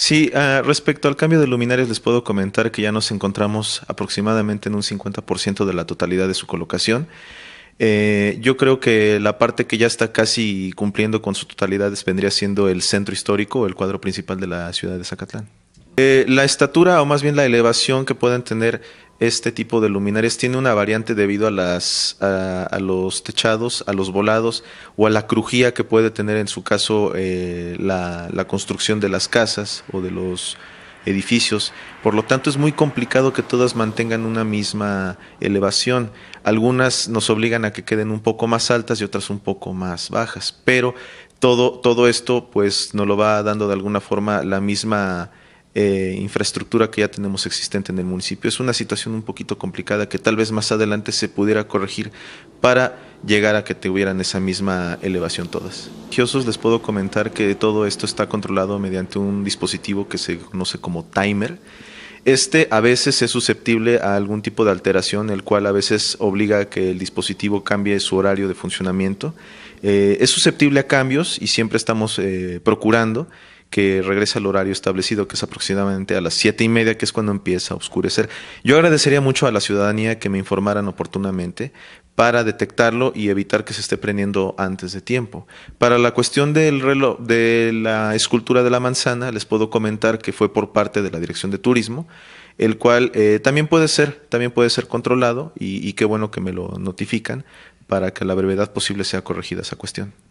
Sí, ah, respecto al cambio de luminarias, les puedo comentar que ya nos encontramos aproximadamente en un 50% de la totalidad de su colocación. Eh, yo creo que la parte que ya está casi cumpliendo con su totalidad vendría siendo el centro histórico, el cuadro principal de la ciudad de Zacatlán. Eh, la estatura o más bien la elevación que pueden tener este tipo de luminarias tiene una variante debido a, las, los techados, a los volados o a la crujía que puede tener en su caso eh, la, construcción de las casas o de los edificios. Por lo tanto, es muy complicado que todas mantengan una misma elevación. Algunas nos obligan a que queden un poco más altas y otras un poco más bajas. Pero todo, todo esto, pues, nos lo va dando de alguna forma la misma eh, infraestructura que ya tenemos existente en el municipio. Es una situación un poquito complicada que tal vez más adelante se pudiera corregir para llegar a que tuvieran esa misma elevación todas. les puedo comentar que todo esto está controlado mediante un dispositivo que se conoce como timer. Este a veces es susceptible a algún tipo de alteración, el cual a veces obliga a que el dispositivo cambie su horario de funcionamiento. Eh, es susceptible a cambios y siempre estamos eh, procurando que regresa al horario establecido, que es aproximadamente a las siete y media, que es cuando empieza a oscurecer. Yo agradecería mucho a la ciudadanía que me informaran oportunamente para detectarlo y evitar que se esté prendiendo antes de tiempo. Para la cuestión del reloj, de la escultura de la manzana, les puedo comentar que fue por parte de la Dirección de Turismo, el cual eh, también puede ser, también puede ser controlado y, y qué bueno que me lo notifican para que a la brevedad posible sea corregida esa cuestión.